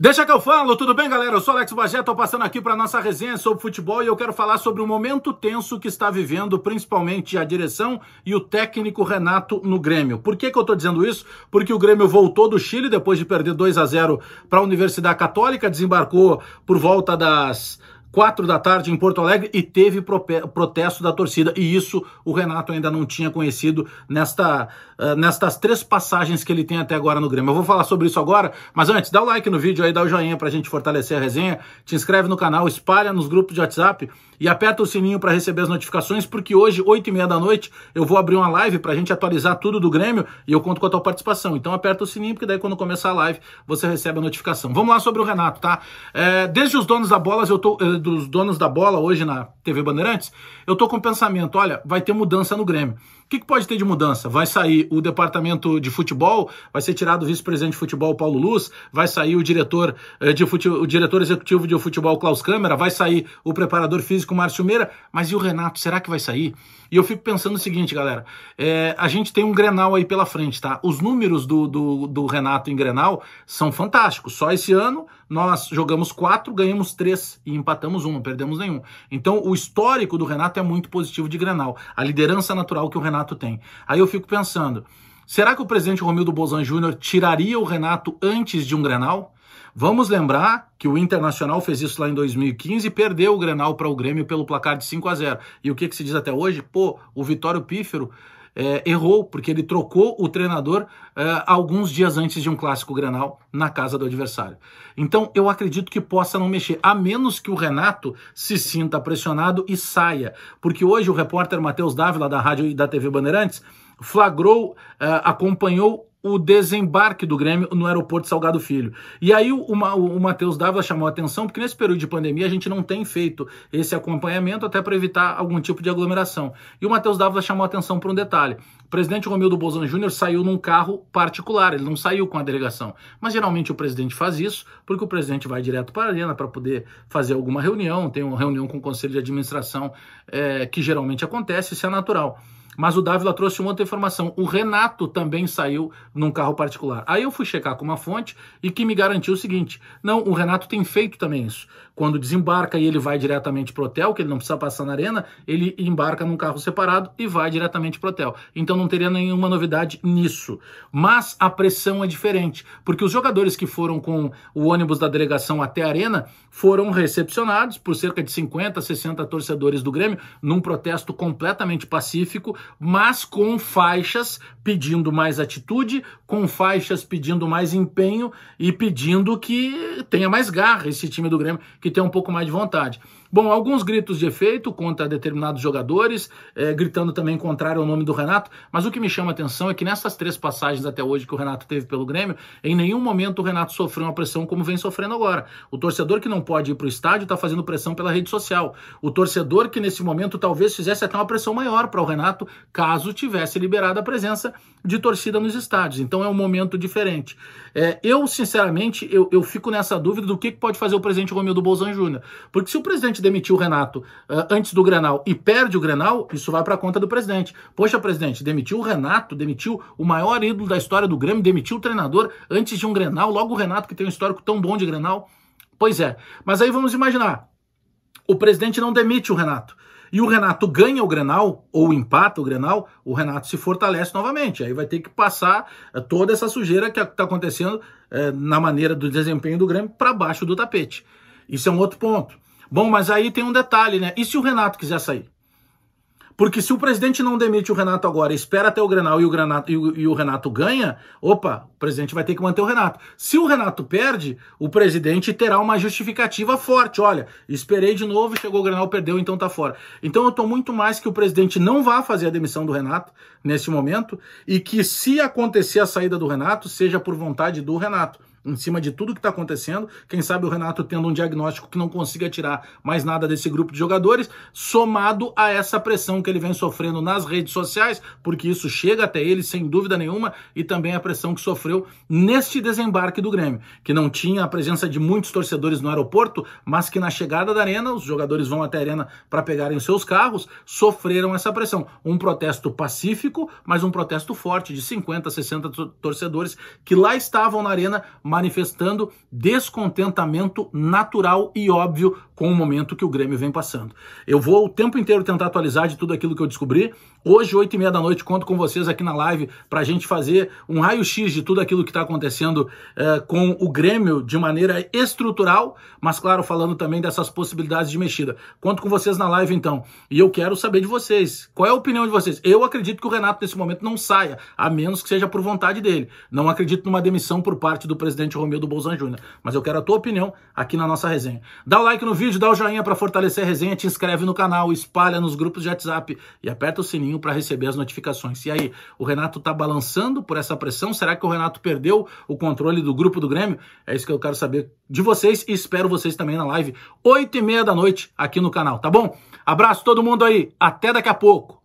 Deixa que eu falo, tudo bem, galera? Eu sou Alex Bagé, estou passando aqui para nossa resenha sobre futebol e eu quero falar sobre o momento tenso que está vivendo principalmente a direção e o técnico Renato no Grêmio. Por que, que eu estou dizendo isso? Porque o Grêmio voltou do Chile depois de perder 2 a 0 para a Universidade Católica, desembarcou por volta das quatro da tarde em Porto Alegre e teve protesto da torcida. E isso o Renato ainda não tinha conhecido nesta, uh, nestas três passagens que ele tem até agora no Grêmio. Eu vou falar sobre isso agora, mas antes, dá o like no vídeo aí, dá o joinha pra gente fortalecer a resenha, te inscreve no canal, espalha nos grupos de WhatsApp e aperta o sininho para receber as notificações, porque hoje, oito e meia da noite, eu vou abrir uma live pra gente atualizar tudo do Grêmio e eu conto com a tua participação. Então aperta o sininho, porque daí quando começar a live, você recebe a notificação. Vamos lá sobre o Renato, tá? É, desde os donos da bola, eu tô... Eu eh, dos donos da bola hoje na TV Bandeirantes, eu tô com o pensamento, olha, vai ter mudança no Grêmio. O que, que pode ter de mudança? Vai sair o departamento de futebol, vai ser tirado o vice-presidente de futebol Paulo Luz, vai sair o diretor, eh, de fute... o diretor executivo de futebol Klaus Câmara, vai sair o preparador físico Márcio Meira, mas e o Renato, será que vai sair? E eu fico pensando o seguinte, galera, é, a gente tem um Grenal aí pela frente, tá? Os números do, do, do Renato em Grenal são fantásticos, só esse ano nós jogamos quatro, ganhamos três e empatamos um, não perdemos nenhum. Então o histórico do Renato é muito positivo de Grenal, a liderança natural que o Renato Renato tem. Aí eu fico pensando, será que o presidente Romildo Bolzan Júnior tiraria o Renato antes de um Grenal? Vamos lembrar que o Internacional fez isso lá em 2015 e perdeu o Grenal para o Grêmio pelo placar de 5 a 0. E o que, que se diz até hoje? Pô, o Vitório Pífero é, errou, porque ele trocou o treinador é, alguns dias antes de um clássico grenal na casa do adversário. Então eu acredito que possa não mexer, a menos que o Renato se sinta pressionado e saia. Porque hoje o repórter Matheus Dávila, da Rádio e da TV Bandeirantes, flagrou, uh, acompanhou o desembarque do Grêmio no aeroporto Salgado Filho. E aí o, o, o Matheus Dávila chamou a atenção, porque nesse período de pandemia a gente não tem feito esse acompanhamento até para evitar algum tipo de aglomeração. E o Matheus Dávila chamou a atenção para um detalhe. O presidente Romildo Bolzano Júnior saiu num carro particular, ele não saiu com a delegação. Mas geralmente o presidente faz isso, porque o presidente vai direto para a arena para poder fazer alguma reunião, tem uma reunião com o conselho de administração é, que geralmente acontece, isso é natural. Mas o Dávila trouxe uma outra informação. O Renato também saiu num carro particular. Aí eu fui checar com uma fonte e que me garantiu o seguinte: não, o Renato tem feito também isso. Quando desembarca e ele vai diretamente pro hotel, que ele não precisa passar na arena, ele embarca num carro separado e vai diretamente pro hotel. Então não teria nenhuma novidade nisso. Mas a pressão é diferente, porque os jogadores que foram com o ônibus da delegação até a arena foram recepcionados por cerca de 50, 60 torcedores do Grêmio num protesto completamente pacífico mas com faixas pedindo mais atitude, com faixas pedindo mais empenho e pedindo que tenha mais garra esse time do Grêmio, que tenha um pouco mais de vontade. Bom, alguns gritos de efeito contra determinados jogadores, é, gritando também contrário ao nome do Renato, mas o que me chama a atenção é que nessas três passagens até hoje que o Renato teve pelo Grêmio, em nenhum momento o Renato sofreu uma pressão como vem sofrendo agora. O torcedor que não pode ir para o estádio está fazendo pressão pela rede social. O torcedor que nesse momento talvez fizesse até uma pressão maior para o Renato, caso tivesse liberado a presença de torcida nos estádios. Então é um momento diferente. É, eu, sinceramente, eu, eu fico nessa dúvida do que, que pode fazer o presidente Romildo Bolzan Júnior. Porque se o presidente demitiu o Renato uh, antes do Grenal e perde o Grenal, isso vai para conta do presidente. Poxa, presidente, demitiu o Renato, demitiu o maior ídolo da história do Grêmio, demitiu o treinador antes de um Grenal, logo o Renato que tem um histórico tão bom de Grenal. Pois é, mas aí vamos imaginar, o presidente não demite o Renato. E o Renato ganha o Grenal, ou empata o Grenal, o Renato se fortalece novamente. Aí vai ter que passar eh, toda essa sujeira que está acontecendo eh, na maneira do desempenho do Grêmio para baixo do tapete. Isso é um outro ponto. Bom, mas aí tem um detalhe, né? E se o Renato quiser sair? Porque se o presidente não demite o Renato agora, espera até o Grenal e o, Granato, e o, e o Renato ganha, opa, o presidente vai ter que manter o Renato. Se o Renato perde, o presidente terá uma justificativa forte. Olha, esperei de novo, chegou o Grenal, perdeu, então tá fora. Então eu tô muito mais que o presidente não vá fazer a demissão do Renato nesse momento e que se acontecer a saída do Renato, seja por vontade do Renato em cima de tudo que está acontecendo. Quem sabe o Renato tendo um diagnóstico que não consiga tirar mais nada desse grupo de jogadores, somado a essa pressão que ele vem sofrendo nas redes sociais, porque isso chega até ele sem dúvida nenhuma, e também a pressão que sofreu neste desembarque do Grêmio, que não tinha a presença de muitos torcedores no aeroporto, mas que na chegada da arena, os jogadores vão até a arena para pegarem os seus carros, sofreram essa pressão. Um protesto pacífico, mas um protesto forte de 50, 60 torcedores que lá estavam na arena, manifestando descontentamento natural e óbvio com o momento que o Grêmio vem passando. Eu vou o tempo inteiro tentar atualizar de tudo aquilo que eu descobri, Hoje, 8 e meia da noite, conto com vocês aqui na live para a gente fazer um raio-x de tudo aquilo que está acontecendo é, com o Grêmio de maneira estrutural, mas claro, falando também dessas possibilidades de mexida. Conto com vocês na live então. E eu quero saber de vocês. Qual é a opinião de vocês? Eu acredito que o Renato nesse momento não saia, a menos que seja por vontade dele. Não acredito numa demissão por parte do presidente Romildo Bolzan Júnior. Mas eu quero a tua opinião aqui na nossa resenha. Dá o like no vídeo, dá o joinha para fortalecer a resenha, te inscreve no canal, espalha nos grupos de WhatsApp e aperta o sininho sininho para receber as notificações. E aí, o Renato está balançando por essa pressão? Será que o Renato perdeu o controle do grupo do Grêmio? É isso que eu quero saber de vocês e espero vocês também na live, 8 e meia da noite aqui no canal, tá bom? Abraço todo mundo aí, até daqui a pouco.